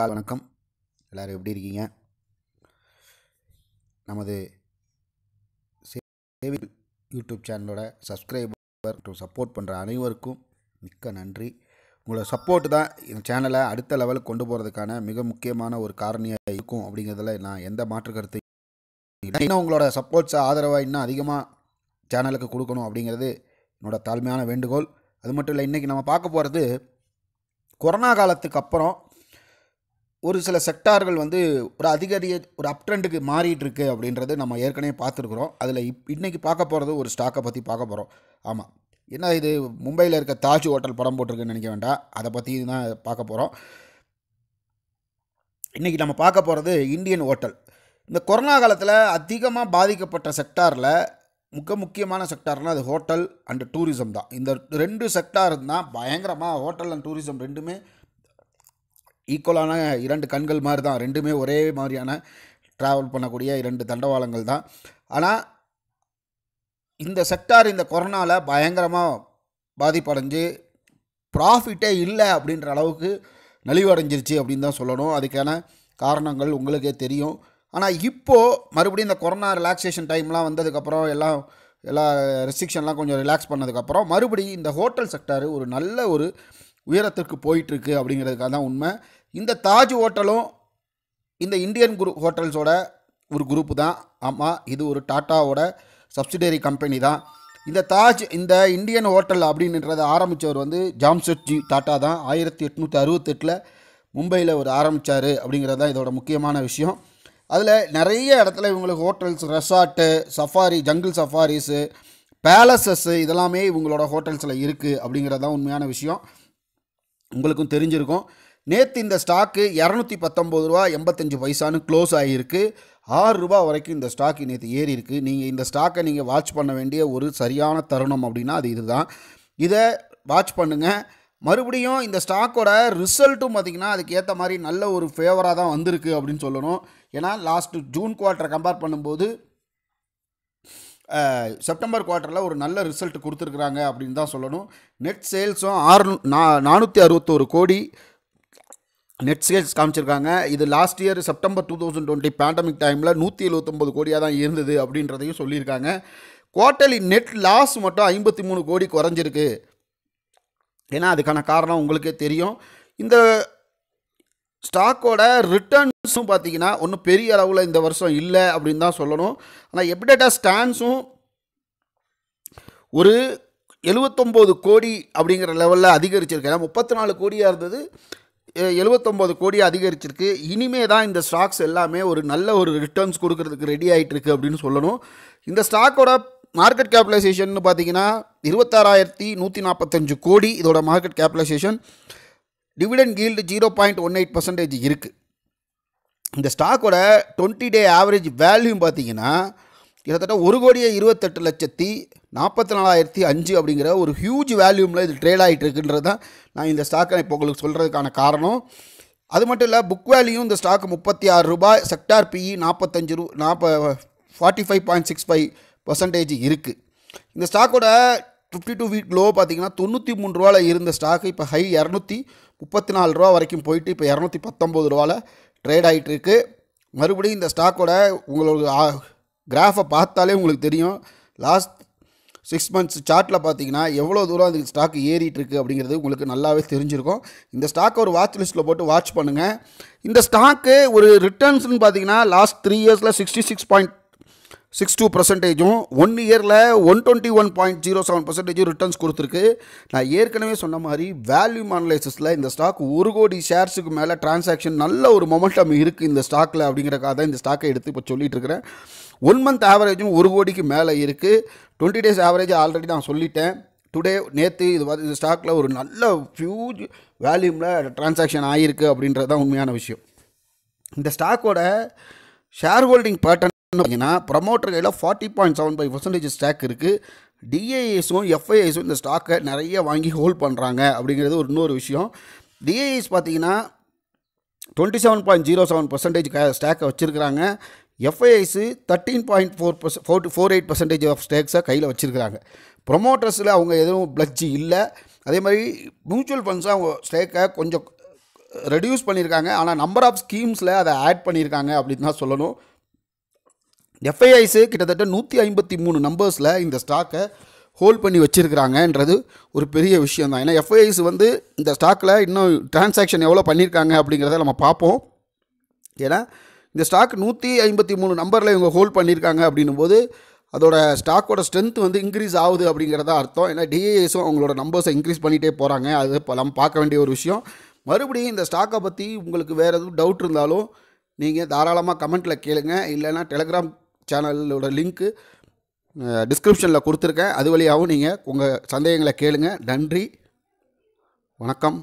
கால் வணக்கம் எல்லோரும் எப்படி இருக்கீங்க நமது சேவி யூடியூப் சேனலோட சப்ஸ்கிரைபர் டு சப்போர்ட் பண்ணுற அனைவருக்கும் மிக்க நன்றி உங்களோட சப்போர்ட்டு தான் இந்த சேனலை அடுத்த லெவலுக்கு கொண்டு போகிறதுக்கான மிக முக்கியமான ஒரு காரணியாக இருக்கும் அப்படிங்கிறதுல நான் எந்த மாற்று கருத்து இன்னும் உங்களோட சப்போர்ட்ஸை ஆதரவாக இன்னும் அதிகமாக சேனலுக்கு கொடுக்கணும் அப்படிங்கிறது என்னோடய தாழ்மையான வேண்டுகோள் அது மட்டும் இல்லை இன்றைக்கி நம்ம பார்க்க போகிறது கொரோனா காலத்துக்கு அப்புறம் ஒரு சில செக்டார்கள் வந்து ஒரு அதிகரிய ஒரு அப்ட்ரெண்டுக்கு ட்ரெண்டுக்கு மாறிட்டு அப்படின்றது நம்ம ஏற்கனவே பார்த்துருக்குறோம் அதில் இப் இன்றைக்கி பார்க்க போகிறது ஒரு ஸ்டாக்கை பற்றி பார்க்க போகிறோம் ஆமாம் என்ன இது மும்பையில் இருக்க தாஜ் ஹோட்டல் படம் போட்டிருக்குன்னு நினைக்க வேண்டாம் அதை பற்றி தான் பார்க்க போகிறோம் இன்றைக்கி நம்ம பார்க்க போகிறது இந்தியன் ஹோட்டல் இந்த கொரோனா காலத்தில் அதிகமாக பாதிக்கப்பட்ட செக்டாரில் மிக முக்கியமான செக்டார்னால் அது ஹோட்டல் அண்டு டூரிசம் தான் இந்த ரெண்டு செக்டார் தான் பயங்கரமாக ஹோட்டல் அண்ட் டூரிசம் ரெண்டுமே ஈக்குவலான இரண்டு கண்கள் மாதிரி தான் ரெண்டுமே ஒரே மாதிரியான ட்ராவல் பண்ணக்கூடிய இரண்டு தண்டவாளங்கள் தான் ஆனால் இந்த செக்டார் இந்த கொரோனாவில் பயங்கரமாக பாதிப்படைஞ்சு ப்ராஃபிட்டே இல்லை அப்படின்ற அளவுக்கு நலிவடைஞ்சிருச்சு அப்படின்னு தான் சொல்லணும் அதுக்கான காரணங்கள் உங்களுக்கே தெரியும் ஆனால் இப்போது மறுபடியும் இந்த கொரோனா ரிலாக்ஸேஷன் டைம்லாம் வந்ததுக்கப்புறம் எல்லாம் எல்லா ரெஸ்ட்ரிக்ஷன்லாம் கொஞ்சம் ரிலாக்ஸ் பண்ணதுக்கப்புறம் மறுபடியும் இந்த ஹோட்டல் செக்டார் ஒரு நல்ல ஒரு உயரத்திற்கு போயிட்டுருக்கு அப்படிங்கிறதுக்காக தான் உண்மை இந்த தாஜ் ஹோட்டலும் இந்த இந்தியன் குரூப் ஹோட்டல்ஸோட ஒரு குரூப்பு தான் ஆமாம் இது ஒரு டாட்டாவோட சப்சிடரி கம்பெனி தான் இந்த தாஜ் இந்த இந்தியன் ஹோட்டல் அப்படின்றத ஆரம்பித்தவர் வந்து ஜாம்செட்ஜி டாட்டா தான் ஆயிரத்தி எட்நூற்றி அறுபத்தெட்டில் மும்பையில் ஒரு ஆரம்பித்தார் அப்படிங்கிறது தான் இதோட முக்கியமான விஷயம் அதில் நிறைய இடத்துல இவங்களுக்கு hotels resort safari jungle safaris palaces இதெல்லாமே இவங்களோட ஹோட்டல்ஸில் இருக்குது அப்படிங்கிறது தான் உண்மையான விஷயம் உங்களுக்கும் தெரிஞ்சிருக்கும் நேற்று இந்த ஸ்டாக்கு இரநூத்தி பத்தொம்பது ரூபா எண்பத்தஞ்சு பைசான்னு க்ளோஸ் ஆகியிருக்கு ஆறு ரூபா வரைக்கும் இந்த ஸ்டாக் நேற்று ஏறி இருக்குது நீங்கள் இந்த ஸ்டாக்கை நீங்கள் வாட்ச் பண்ண வேண்டிய ஒரு சரியான தருணம் அப்படின்னா அது இதுதான் இதை வாட்ச் பண்ணுங்கள் மறுபடியும் இந்த ஸ்டாக்கோட ரிசல்ட்டும் பார்த்திங்கன்னா அதுக்கு ஏற்ற மாதிரி நல்ல ஒரு ஃபேவராக தான் வந்திருக்கு அப்படின்னு சொல்லணும் ஏன்னா லாஸ்ட்டு ஜூன் குவார்ட்டரை கம்பேர் பண்ணும்போது செப்டம்பர் குவார்ட்டரில் ஒரு நல்ல ரிசல்ட் கொடுத்துருக்குறாங்க அப்படின்னு தான் சொல்லணும் நெட் சேல்ஸும் ஆறு நா நானூற்றி அறுபத்தோரு கோடி நெட் சேல்ஸ் காமிச்சிருக்காங்க இது last year September two thousand twenty pandemic டைமில் நூற்றி எழுபத்தொம்பது கோடியாக தான் இருந்தது அப்படின்றதையும் சொல்லியிருக்காங்க குவார்ட்டர்லி நெட் லாஸ் மட்டும் ஐம்பத்தி மூணு கோடி குறைஞ்சிருக்கு ஏன்னா அதுக்கான காரணம் உங்களுக்கே தெரியும் இந்த ஸ்டாக்கோட ரிட்டர்ன் ஸ்டான்ஸும் பார்த்தீங்கன்னா ஒன்றும் பெரிய அளவில் இந்த வருஷம் இல்லை அப்படின்னு தான் சொல்லணும் ஆனால் எப்படேட்டா ஸ்டான்ஸும் ஒரு எழுவத்தொம்போது கோடி அப்படிங்கிற லெவலில் அதிகரிச்சிருக்கு ஏன்னா முப்பத்தி நாலு கோடியாக இருந்தது எழுவத்தொம்போது கோடியாக அதிகரிச்சிருக்கு இனிமே தான் இந்த ஸ்டாக்ஸ் எல்லாமே ஒரு நல்ல ஒரு ரிட்டர்ன்ஸ் கொடுக்கறதுக்கு ரெடி ஆகிட்டு இருக்குது அப்படின்னு சொல்லணும் இந்த ஸ்டாக்கோட மார்க்கெட் கேபிடலைசேஷன் பார்த்தீங்கன்னா இருபத்தாறாயிரத்தி நூற்றி நாற்பத்தஞ்சு கோடி இதோட market capitalisation dividend yield zero point one eight percentage இருக்குது இந்த ஸ்டாக்கோட டுவெண்ட்டி டே ஆவரேஜ் வேல்யூன்னு பார்த்தீங்கன்னா கிட்டத்தட்ட ஒரு கோடியே இருபத்தெட்டு லட்சத்தி நாற்பத்தி நாலாயிரத்தி அஞ்சு அப்படிங்கிற ஒரு ஹியூஜ் வேல்யூமில் இது ட்ரேட் ஆகிட்டு இருக்குன்றது தான் நான் இந்த ஸ்டாக்கை இப்போ உங்களுக்கு சொல்கிறதுக்கான காரணம் அது மட்டும் இல்லை புக் வேல்யூ இந்த ஸ்டாக் முப்பத்தி ஆறு ரூபாய் செக்டார் பிஇ e நாற்பத்தஞ்சு ரூ நாற்ப forty five point six five percentage இருக்குது இந்த ஸ்டாக்கோட ஃபிஃப்டி டூ வீக் லோ பார்த்தீங்கன்னா தொண்ணூற்றி மூணு ரூபாவில் இருந்த ஸ்டாக்கு இப்போ ஹை இரநூத்தி முப்பத்தி நாலு ரூபா வரைக்கும் போயிட்டு இப்போ இரநூத்தி பத்தொம்போது ரூபாவில் ட்ரேட் ஆகிட்டுருக்கு மறுபடியும் இந்த ஸ்டாக்கோட உங்களோட கிராஃபை பார்த்தாலே உங்களுக்கு தெரியும் லாஸ்ட் சிக்ஸ் மந்த்ஸ் சார்ட்டில் பார்த்தீங்கன்னா எவ்வளோ தூரம் அந்த ஸ்டாக் ஏறிட்டுருக்கு அப்படிங்கிறது உங்களுக்கு நல்லாவே தெரிஞ்சிருக்கும் இந்த ஸ்டாக்கை ஒரு வாட்ச் லிஸ்ட்டில் போட்டு வாட்ச் பண்ணுங்கள் இந்த ஸ்டாக்கு ஒரு ரிட்டர்ன்ஸ்னு பார்த்தீங்கன்னா லாஸ்ட் த்ரீ இயர்ஸில் sixty six point six two பர்சன்டேஜும் ஒன் இயரில் one twenty one point zero seven பர்சன்டேஜும் ரிட்டர்ன்ஸ் கொடுத்துருக்கு நான் ஏற்கனவே சொன்ன மாதிரி வேல்யூ அனலைசிஸில் இந்த ஸ்டாக் ஒரு கோடி ஷேர்ஸுக்கு மேலே டிரான்சாக்ஷன் நல்ல ஒரு மொமெண்டம் இருக்குது இந்த ஸ்டாக்கில் அப்படிங்கிறக்காக தான் இந்த ஸ்டாக்கை எடுத்து இப்போ சொல்லிகிட்டு இருக்கிறேன் ஒன் மந்த் ஆவரேஜும் ஒரு கோடிக்கு மேலே இருக்குது டுவெண்ட்டி டேஸ் ஆவரேஜ் ஆல்ரெடி நான் சொல்லிட்டேன் டுடே நேற்று இது வந்து இந்த ஸ்டாக்கில் ஒரு நல்ல ஃபியூஜ் வேல்யூமில் டிரான்சாக்ஷன் ஆகிருக்கு அப்படின்றது தான் உண்மையான விஷயம் இந்த ஸ்டாக்கோட ஷேர் ஹோல்டிங் பேட்டர்ன் பார்த்தீங்கன்னா ப்ரமோட்டர் கையில் forty point seven five percentage stock இருக்குது டிஏஏஸும் எஃப்ஐஏஸும் இந்த ஸ்டாக்கை நிறைய வாங்கி ஹோல்ட் பண்ணுறாங்க அப்படிங்கிறது ஒரு இன்னொரு விஷயம் டிஏஎஸ் பார்த்தீங்கன்னா twenty seven point zero seven percentage ஸ்டாக்கை வச்சுருக்கிறாங்க எஃப்ஐஐஸு தேர்ட்டீன் பாயிண்ட் ஃபோர் பர்ச four four eight percentage of ஸ்டேக்ஸை கையில் வச்சுருக்கிறாங்க ப்ரொமோட்டர்ஸில் அவங்க எதுவும் பிளட்ஜி இல்லை அதே மாதிரி மியூச்சுவல் ஃபண்ட்ஸாக அவங்க ஸ்டேக்கை கொஞ்சம் ரெடியூஸ் பண்ணியிருக்காங்க ஆனால் நம்பர் ஆஃப் ஸ்கீம்ஸில் அதை ஆட் பண்ணியிருக்காங்க அப்படின்னு தான் சொல்லணும் எஃப்ஐஐஸு கிட்டத்தட்ட நூற்றி ஐம்பத்தி மூணு நம்பர்ஸில் இந்த ஸ்டாக்கை ஹோல்ட் பண்ணி வச்சுருக்கிறாங்கன்றது ஒரு பெரிய விஷயம் தான் ஏன்னா எஃப்ஐஐஸ் வந்து இந்த ஸ்டாக்கில் இன்னும் டிரான்சாக்ஷன் எவ்வளோ பண்ணியிருக்காங்க அப்படிங்கிறத நம்ம பார்ப்போம் ஏன்னா இந்த ஸ்டாக் நூற்றி ஐம்பத்தி மூணு நம்பரில் இவங்க ஹோல்ட் பண்ணியிருக்காங்க அப்படின்னும் போது அதோட ஸ்டாக்கோட ஸ்ட்ரென்த் வந்து இன்க்ரீஸ் ஆகுது அப்படிங்கிறதா அர்த்தம் ஏன்னா டிஏஎஸும் அவங்களோட நம்பர்ஸை இன்க்ரீஸ் பண்ணிகிட்டே போகிறாங்க அது நம்ம பார்க்க வேண்டிய ஒரு விஷயம் மறுபடியும் இந்த ஸ்டாக்கை பற்றி உங்களுக்கு வேறு எதுவும் டவுட் இருந்தாலும் நீங்கள் தாராளமாக கமெண்ட்டில் கேளுங்கள் இல்லைனா டெலகிராம் சேனலோட லிங்க்கு டிஸ்கிரிப்ஷனில் கொடுத்துருக்கேன் அது வழியாகவும் நீங்கள் உங்கள் சந்தேகங்களை கேளுங்கள் நன்றி வணக்கம்